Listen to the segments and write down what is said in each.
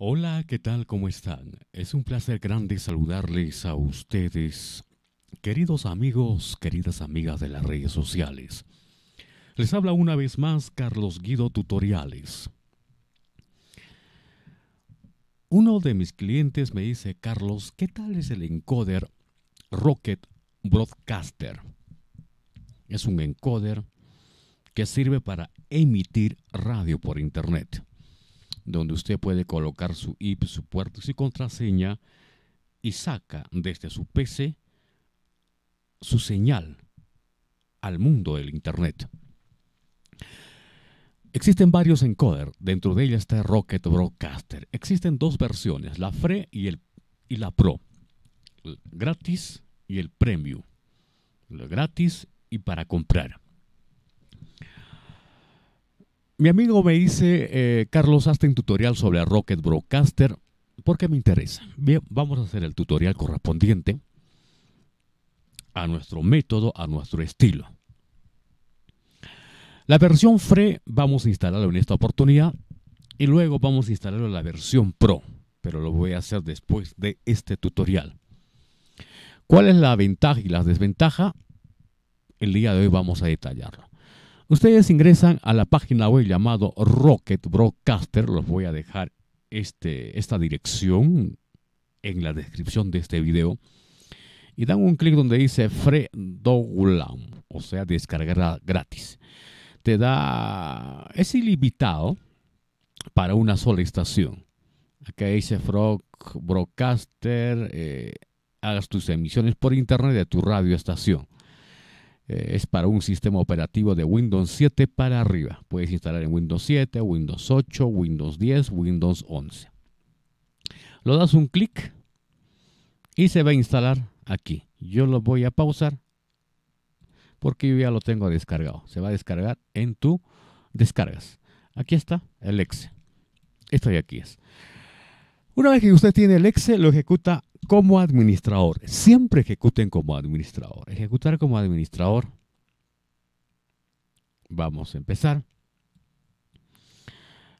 Hola, ¿qué tal? ¿Cómo están? Es un placer grande saludarles a ustedes, queridos amigos, queridas amigas de las redes sociales. Les habla una vez más Carlos Guido Tutoriales. Uno de mis clientes me dice, Carlos, ¿qué tal es el encoder Rocket Broadcaster? Es un encoder que sirve para emitir radio por Internet donde usted puede colocar su IP, su puerto y su contraseña y saca desde su PC su señal al mundo del Internet. Existen varios encoder, dentro de ella está Rocket Broadcaster. Existen dos versiones, la free y, el, y la Pro. gratis y el Premium. gratis y para comprar. Mi amigo me dice, eh, Carlos, hazte tutorial sobre Rocket Broadcaster porque me interesa. Bien, vamos a hacer el tutorial correspondiente a nuestro método, a nuestro estilo. La versión Free vamos a instalarlo en esta oportunidad y luego vamos a instalar la versión Pro, pero lo voy a hacer después de este tutorial. ¿Cuál es la ventaja y la desventaja? El día de hoy vamos a detallarlo. Ustedes ingresan a la página web llamado Rocket Broadcaster. Los voy a dejar este, esta dirección en la descripción de este video. Y dan un clic donde dice Free Download, o sea, descargar gratis. Te da. Es ilimitado para una sola estación. Acá dice Frog Broadcaster. Eh, hagas tus emisiones por internet de tu radio estación. Eh, es para un sistema operativo de Windows 7 para arriba. Puedes instalar en Windows 7, Windows 8, Windows 10, Windows 11. Lo das un clic y se va a instalar aquí. Yo lo voy a pausar porque yo ya lo tengo descargado. Se va a descargar en tu descargas. Aquí está el exe. Esto de aquí es. Una vez que usted tiene el exe, lo ejecuta como administrador. Siempre ejecuten como administrador. Ejecutar como administrador. Vamos a empezar.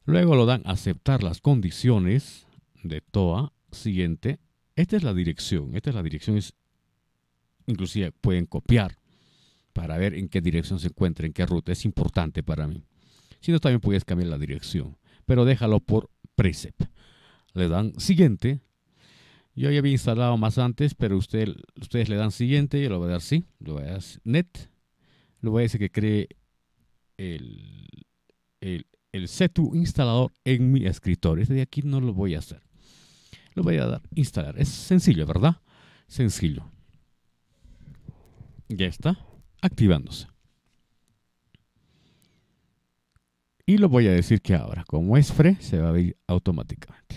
Luego lo dan aceptar las condiciones de TOA. Siguiente. Esta es la dirección. Esta es la dirección. Es, inclusive pueden copiar para ver en qué dirección se encuentra, en qué ruta. Es importante para mí. Si no, también puedes cambiar la dirección. Pero déjalo por precept. Le dan siguiente yo ya había instalado más antes, pero ustedes le dan siguiente, yo lo voy a dar sí, lo voy a dar net, le voy a decir que cree el, el, el setu instalador en mi escritorio. Este de aquí no lo voy a hacer. Lo voy a dar instalar. Es sencillo, ¿verdad? Sencillo. Ya está activándose. Y lo voy a decir que ahora, como es free, se va a abrir automáticamente.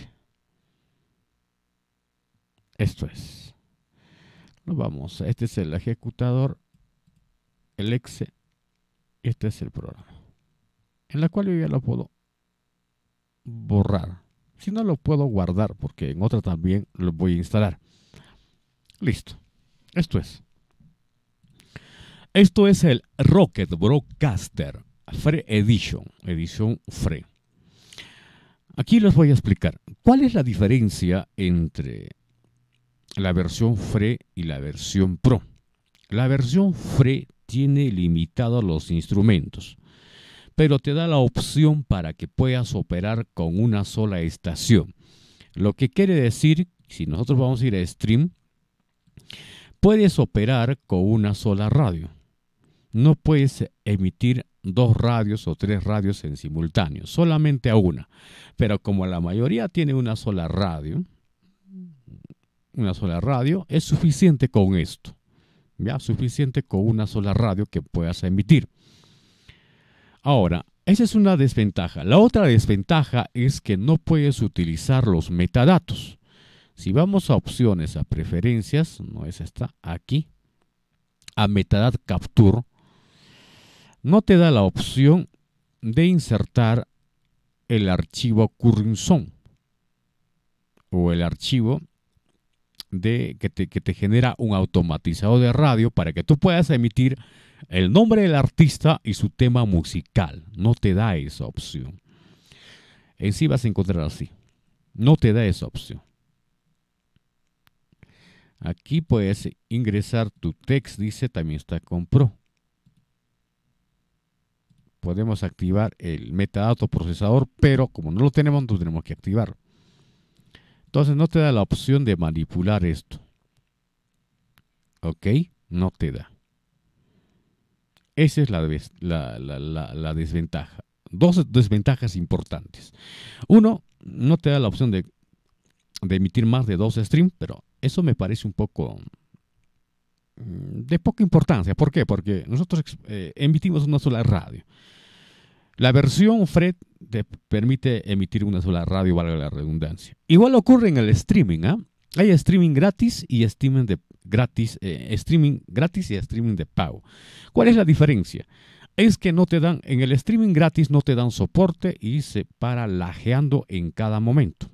Esto es. Nos vamos. Este es el ejecutador, el exe, y este es el programa. En la cual yo ya lo puedo borrar. Si no lo puedo guardar, porque en otra también lo voy a instalar. Listo. Esto es. Esto es el Rocket Broadcaster Free Edition, edición Free. Aquí les voy a explicar cuál es la diferencia entre la versión free y la versión PRO. La versión free tiene limitados los instrumentos, pero te da la opción para que puedas operar con una sola estación. Lo que quiere decir, si nosotros vamos a ir a stream, puedes operar con una sola radio. No puedes emitir dos radios o tres radios en simultáneo, solamente a una. Pero como la mayoría tiene una sola radio, una sola radio, es suficiente con esto. Ya, suficiente con una sola radio que puedas emitir. Ahora, esa es una desventaja. La otra desventaja es que no puedes utilizar los metadatos. Si vamos a opciones, a preferencias, no es esta, aquí, a metadata capture, no te da la opción de insertar el archivo Currinson o el archivo de, que, te, genera un automatizado de radio para que tú puedas emitir el nombre del artista y su tema musical. No te da esa opción. En sí vas a encontrar así. No te da esa opción. Aquí puedes ingresar tu text, dice, también está con Pro. Podemos activar el metadato procesador, pero como no lo tenemos, no tenemos que activar. Entonces no te da la opción de manipular esto. ¿Ok? No te da. Esa es la, la, desventaja. Dos desventajas importantes. Uno, no te da la opción de, emitir más de dos streams, pero eso me parece un poco mm, de poca importancia. ¿Por qué? Porque nosotros eh, emitimos una sola radio. La versión FRED te permite emitir una sola radio, valga la redundancia. Igual ocurre en el streaming, ¿ah? Hay streaming gratis y streaming de gratis, eh, streaming gratis y streaming de pago. ¿Cuál es la diferencia? Es que no te dan, en el streaming gratis no te dan soporte y se para lajeando en cada momento.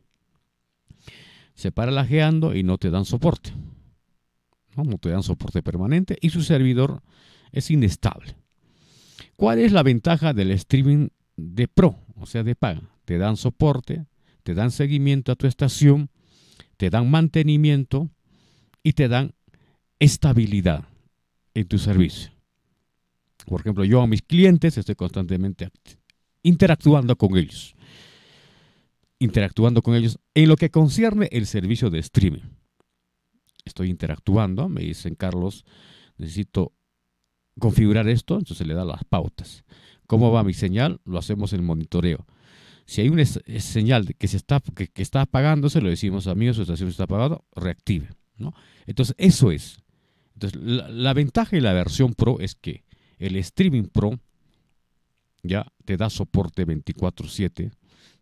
Se para lajeando y no te dan soporte. no te dan soporte permanente y su servidor es inestable. ¿Cuál es la ventaja del streaming de pro, o sea, de paga? Te dan soporte, te dan seguimiento a tu estación, te dan mantenimiento y te dan estabilidad en tu servicio. Por ejemplo, yo a mis clientes estoy constantemente interactuando con ellos. Interactuando con ellos en lo que concierne el servicio de streaming. Estoy interactuando, me dicen Carlos, necesito configurar esto, entonces le da las pautas. ¿Cómo va mi señal? Lo hacemos el monitoreo. Si hay una señal que, se está, que, está apagándose, lo decimos, mí, su estación está apagada reactive. Entonces, eso es. Entonces, la, la, ventaja de la versión Pro es que el streaming Pro ya te da soporte 24/7,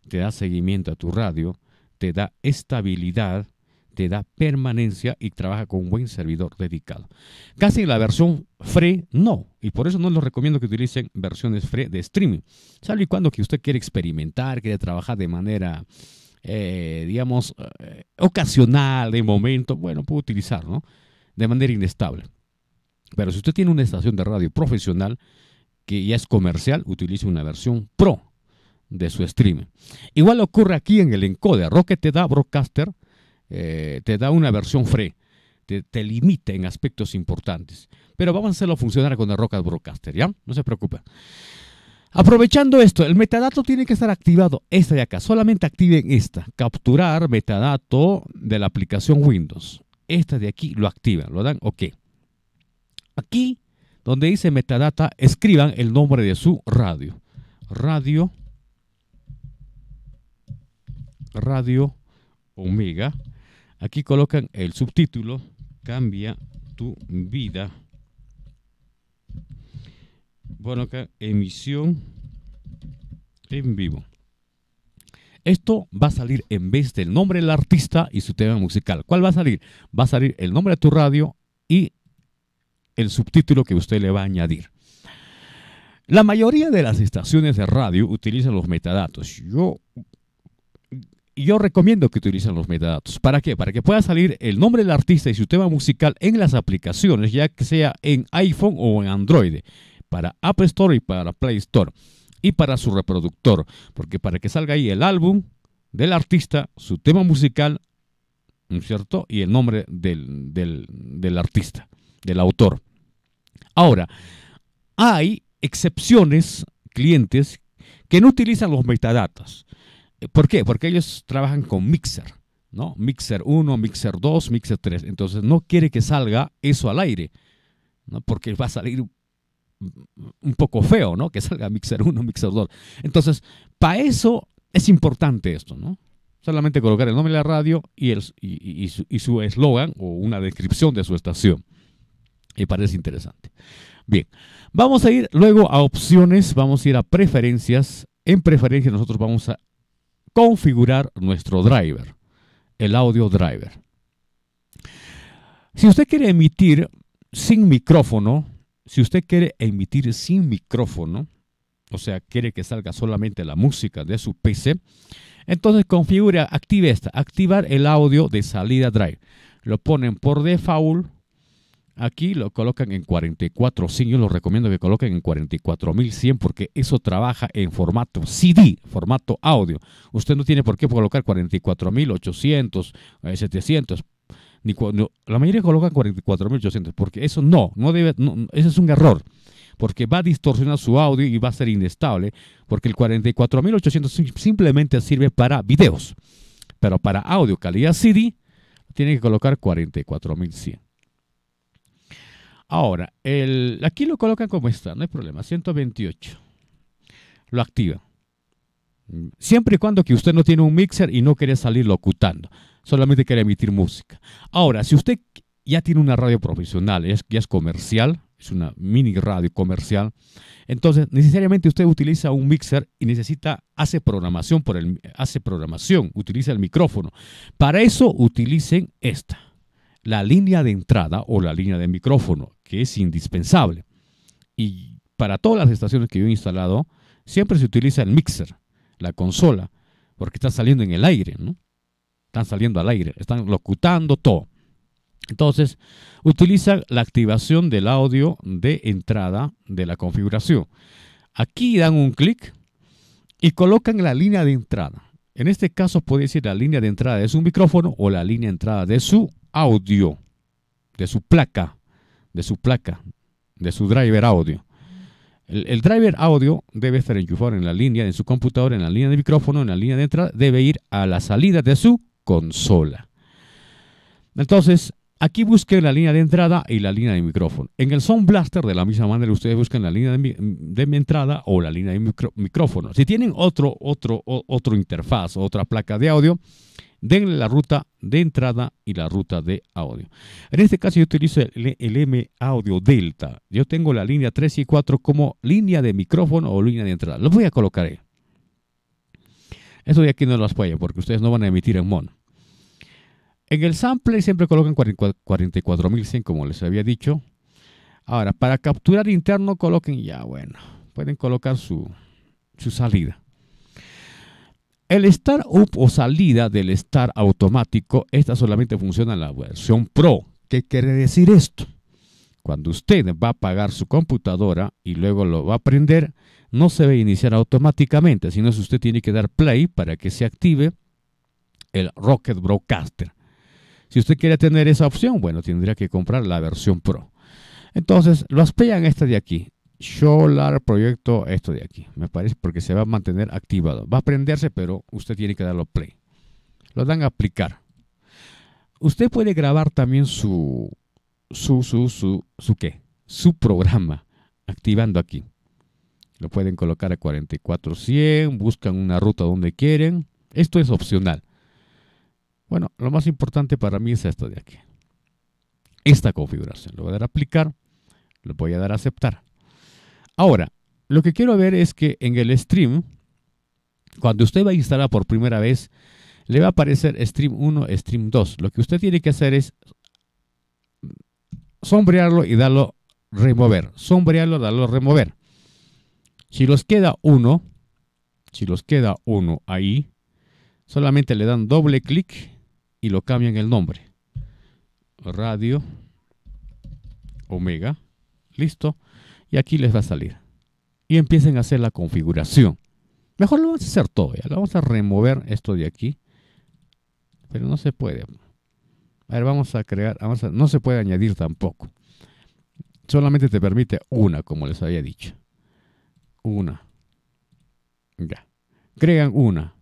te da seguimiento a tu radio, te da estabilidad, te da permanencia y trabaja con un buen servidor dedicado. Casi la versión free, no, y por eso no les recomiendo que utilicen versiones free de streaming, salvo y cuando que usted quiere experimentar, quiere trabajar de manera, eh, digamos, eh, ocasional, de momento, bueno, puede utilizar, ¿no? De manera inestable. Pero si usted tiene una estación de radio profesional que ya es comercial, utilice una versión Pro de su streaming. Igual ocurre aquí en el encoder. Rocket te da Broadcaster eh, te da una versión free, te, te, limita en aspectos importantes. Pero vamos a hacerlo funcionar con el Rocket Broadcaster, ¿ya? No se preocupen. Aprovechando esto, el metadato tiene que estar activado, esta de acá, solamente activen esta, capturar metadato de la aplicación Windows. Esta de aquí lo activan, lo dan OK. Aquí, donde dice metadata, escriban el nombre de su radio. Radio, radio Omega Aquí colocan el subtítulo, cambia tu vida. Bueno, acá emisión en vivo. Esto va a salir en vez del nombre del artista y su tema musical. ¿Cuál va a salir? Va a salir el nombre de tu radio y el subtítulo que usted le va a añadir. La mayoría de las estaciones de radio utilizan los metadatos. Yo yo recomiendo que utilicen los metadatos. ¿Para qué? Para que pueda salir el nombre del artista y su tema musical en las aplicaciones, ya que sea en iPhone o en Android, para App Store y para Play Store, y para su reproductor, porque para que salga ahí el álbum del artista, su tema musical, ¿no es cierto? Y el nombre del, del, del artista, del autor. Ahora, hay excepciones, clientes, que no utilizan los metadatos. Eh, ¿Por qué? Porque ellos trabajan con mixer, ¿no? Mixer 1, mixer 2, mixer 3. Entonces no quiere que salga eso al aire, ¿no? Porque va a salir un poco feo, ¿no? Que salga mixer 1, mixer 2. Entonces, para eso es importante esto, ¿no? Solamente colocar el nombre de la radio y, el, su eslogan o una descripción de su estación. y parece interesante. Bien, vamos a ir luego a opciones, vamos a ir a preferencias. En preferencias nosotros vamos a configurar nuestro driver, el audio driver. Si usted quiere emitir sin micrófono, si usted quiere emitir sin micrófono, o sea, quiere que salga solamente la música de su PC, entonces configure, active esta, activar el audio de salida drive. Lo ponen por default Aquí lo colocan en 44, yo les recomiendo que coloquen en 44.100 porque eso trabaja en formato CD, formato audio. Usted no tiene por qué colocar 44.800, 700, eh, ni, cuando la mayoría colocan 44.800 porque eso no, no debe, ese es un error porque va a distorsionar su audio y va a ser inestable, porque el 44800 simplemente sirve para videos, pero para audio calidad CD tiene que colocar 44100. Ahora, aquí lo colocan como está, no hay problema, 128. Lo activa, Siempre y cuando que usted no tiene un mixer y no quiere salir locutando, solamente quiere emitir música. Ahora, si usted ya tiene una radio profesional, es, ya es comercial, es una mini radio comercial, entonces necesariamente usted utiliza un mixer y necesita, hace programación, por hace programación, utiliza el micrófono. Para eso utilicen esta la línea de entrada o la línea de micrófono, que es indispensable. Y para todas las estaciones que yo he instalado, siempre se utiliza el mixer, la consola, porque está saliendo en el aire, ¿no? Están saliendo al aire, están locutando todo. Entonces, utiliza la activación del audio de entrada de la configuración. Aquí dan un clic y colocan la línea de entrada. En este caso puede decir la línea de entrada de su micrófono o la línea de entrada de su audio de su placa, de su placa, de su driver audio. El, driver audio debe estar enchufado en la línea de su computadora, en la línea de micrófono, en la línea de entrada, debe ir a la salida de su consola. Entonces, aquí busque la línea de entrada y la línea de micrófono. En el Sound Blaster, de la misma manera, ustedes buscan la línea de, entrada o la línea de micrófono. Si tienen otro, otro, otro interfaz, otra placa de audio, denle la ruta de entrada y la ruta de audio. En este caso yo utilizo el, M Audio Delta. Yo tengo la línea 3 y 4 como línea de micrófono o línea de entrada. Los voy a colocar ahí. Esto de aquí no lo apoyo porque ustedes no van a emitir en mono. En el sample siempre colocan 44.100 como les había dicho. Ahora, para capturar interno coloquen ya, bueno, pueden colocar su salida. El Start Up o salida del Start automático, esta solamente funciona en la versión Pro. ¿Qué quiere decir esto? Cuando usted va a apagar su computadora y luego lo va a prender, no se va a iniciar automáticamente, sino que usted tiene que dar play para que se active el Rocket Broadcaster. Si usted quiere tener esa opción, bueno, tendría que comprar la versión Pro. Entonces, lo aspean esta de aquí solar proyecto esto de aquí, me parece, porque se va a mantener activado. Va a prenderse, pero usted tiene que darlo play. Lo dan a aplicar. Usted puede grabar también su, su, su, su, su qué, su programa, activando aquí. Lo pueden colocar a 44100, buscan una ruta donde quieren. Esto es opcional. Bueno, lo más importante para mí es esto de aquí. Esta configuración. Lo voy a dar a aplicar, lo voy a dar a aceptar. Ahora, lo que quiero ver es que en el stream, cuando usted va a instalar por primera vez, le va a aparecer Stream 1, Stream 2. Lo que usted tiene que hacer es sombrearlo y darlo remover. Sombrearlo, darlo remover. Si los queda uno, si los queda uno ahí, solamente le dan doble clic y lo cambian el nombre. Radio Omega. Listo y aquí les va a salir. Y empiecen a hacer la configuración. Mejor lo vamos a hacer todo, vamos a remover esto de aquí. Pero no se puede. A ver, vamos a crear, no se puede añadir tampoco. Solamente te permite una, como les había dicho. Una. Ya. Crean una.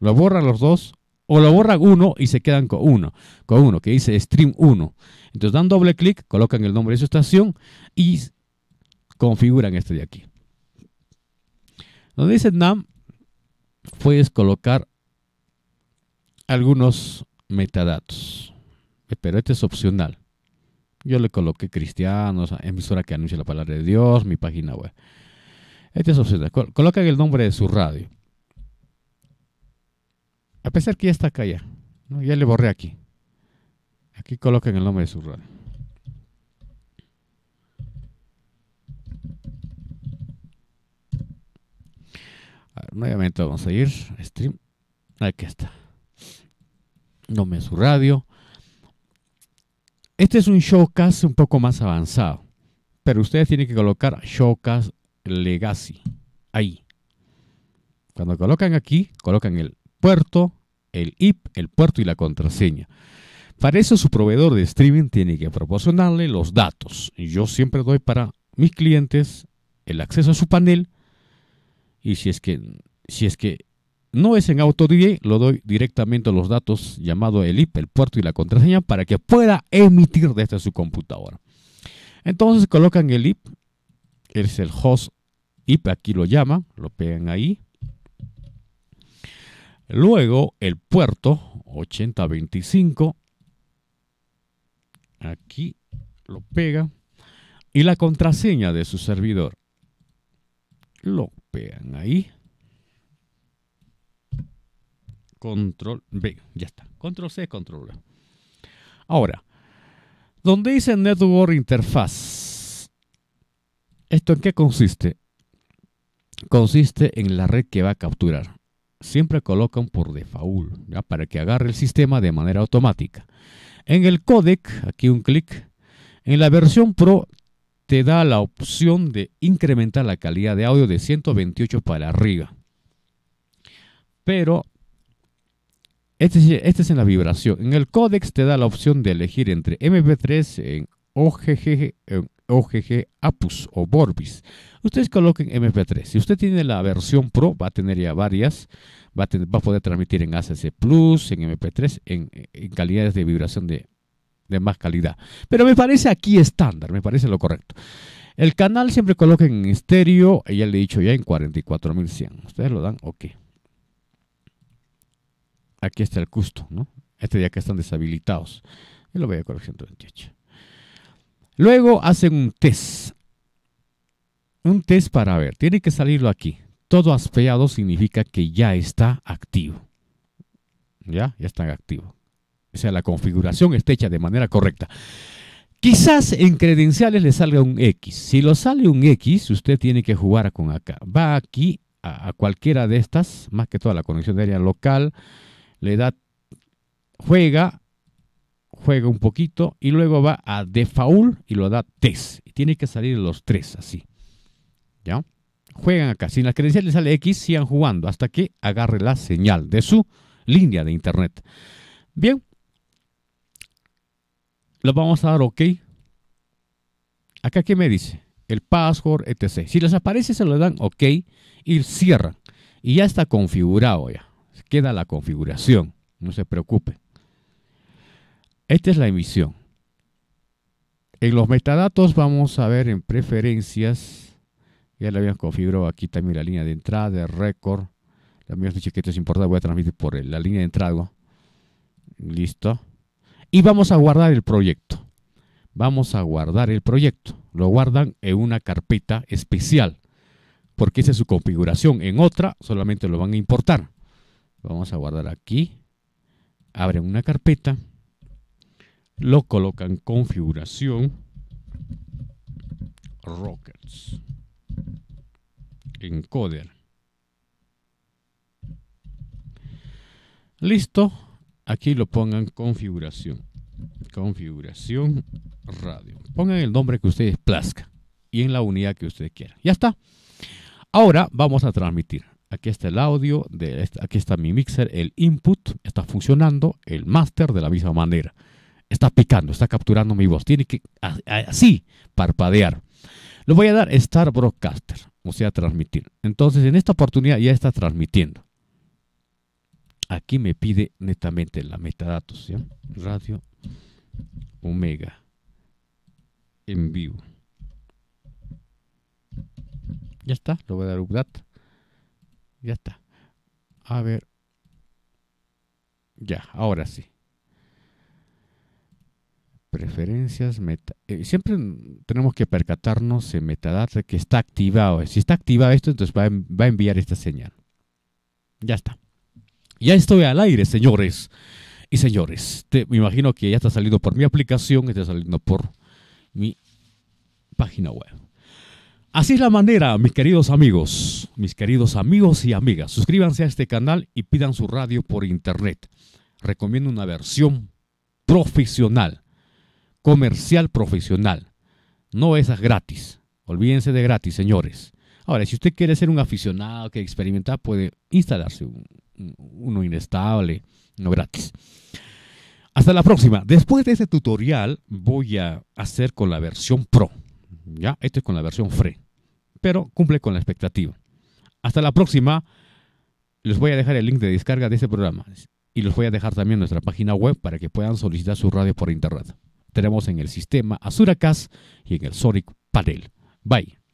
Lo borran los dos o lo borran uno y se quedan con uno, con uno que dice stream 1. Entonces dan doble clic, colocan el nombre de su estación y configuran este de aquí. Donde dice NAM, puedes colocar algunos metadatos, eh, pero este es opcional. Yo le coloqué cristianos, emisora que anuncia la palabra de Dios, mi página web. Este es opcional. Colocan el nombre de su radio. A pesar que ya está acá ya. ¿no? Ya le borré aquí. Aquí colocan el nombre de su radio. nuevamente vamos a ir a stream. Aquí está. Nombre su radio. Este es un showcast un poco más avanzado. Pero ustedes tienen que colocar showcast legacy. Ahí. Cuando colocan aquí, colocan el puerto, el IP, el puerto y la contraseña. Para eso su proveedor de streaming tiene que proporcionarle los datos. Yo siempre doy para mis clientes el acceso a su panel y si es que, si es que no es en AutoDJ, lo doy directamente a los datos llamado el IP, el puerto y la contraseña para que pueda emitir desde su computadora. Entonces colocan el IP, es el host IP, aquí lo llaman, lo pegan ahí. Luego el puerto 8025, aquí lo pega y la contraseña de su servidor. Lo Vean ahí. Control B, ya está. Control C, control Ahora, donde dice Network Interface, ¿esto en qué consiste? Consiste en la red que va a capturar. Siempre colocan por default, ¿ya? para que agarre el sistema de manera automática. En el codec, aquí un clic, en la versión Pro te da la opción de incrementar la calidad de audio de 128 para arriba. Pero este, este, es en la vibración. En el códex te da la opción de elegir entre MP3 en OGG, Apus o VORBIS. Ustedes coloquen MP3. Si usted tiene la versión Pro, va a tener ya varias. Va a, poder transmitir en ACC Plus, en MP3, en, en calidades de vibración de de más calidad. Pero me parece aquí estándar, me parece lo correcto. El canal siempre coloquen en estéreo, ya le he dicho ya en 44100. ¿Ustedes lo dan? Ok. Aquí está el custo, ¿no? Este día que están deshabilitados. Yo lo voy a colocar 128. Luego hacen un test. Un test para ver. Tiene que salirlo aquí. Todo aspeado significa que ya está activo. Ya, ya está activo sea, la configuración esté hecha de manera correcta. Quizás en credenciales le salga un X. Si lo sale un X, usted tiene que jugar con acá. Va aquí a, cualquiera de estas, más que toda la conexión de área local, le da, juega, juega un poquito y luego va a default y lo da test. Y tiene que salir los tres así. ¿Ya? Juegan acá. Si en las credenciales sale X, sigan jugando hasta que agarre la señal de su línea de internet. Bien, los vamos a dar OK. Acá, ¿qué me dice? El password, etc. Si les aparece, se lo dan OK y cierran. Y ya está configurado ya. Queda la configuración. No se preocupe Esta es la emisión. En los metadatos vamos a ver en preferencias. Ya le habían configurado aquí también la línea de entrada, de récord. También es dicho que esto es importante. Voy a transmitir por la línea de entrada. Listo y vamos a guardar el proyecto. Vamos a guardar el proyecto. Lo guardan en una carpeta especial, porque esa es su configuración. En otra solamente lo van a importar. Vamos a guardar aquí. Abren una carpeta. Lo colocan configuración rockets encoder. Listo, aquí lo pongan configuración. Configuración radio. Pongan el nombre que ustedes plazca y en la unidad que ustedes quieran. Ya está. Ahora vamos a transmitir. Aquí está el audio, aquí está mi mixer, el input está funcionando, el master de la misma manera. Está picando, está capturando mi voz. Tiene que así parpadear. Lo voy a dar Star Broadcaster, o sea, transmitir. Entonces, en esta oportunidad ya está transmitiendo. Aquí me pide netamente la metadatos, Radio Omega en vivo. Ya está, lo voy a dar update. Ya está. A ver. Ya, ahora sí. Preferencias, meta. Eh, siempre tenemos que percatarnos en metadata que está activado. Si está activado esto, entonces va a enviar esta señal. Ya está. Ya estoy al aire, señores y señores. me imagino que ya está saliendo por mi aplicación, está saliendo por mi página web. Así es la manera, mis queridos amigos, mis queridos amigos y amigas. Suscríbanse a este canal y pidan su radio por internet. Recomiendo una versión profesional, comercial profesional. No esas gratis. Olvídense de gratis, señores. Ahora, si usted quiere ser un aficionado que experimenta, puede instalarse un, uno inestable, no gratis. Hasta la próxima. Después de este tutorial voy a hacer con la versión Pro. Ya, esto es con la versión Free, pero cumple con la expectativa. Hasta la próxima. Les voy a dejar el link de descarga de este programa y los voy a dejar también nuestra página web para que puedan solicitar su radio por internet. Tenemos en el sistema Azuracas y en el Sonic Panel Bye.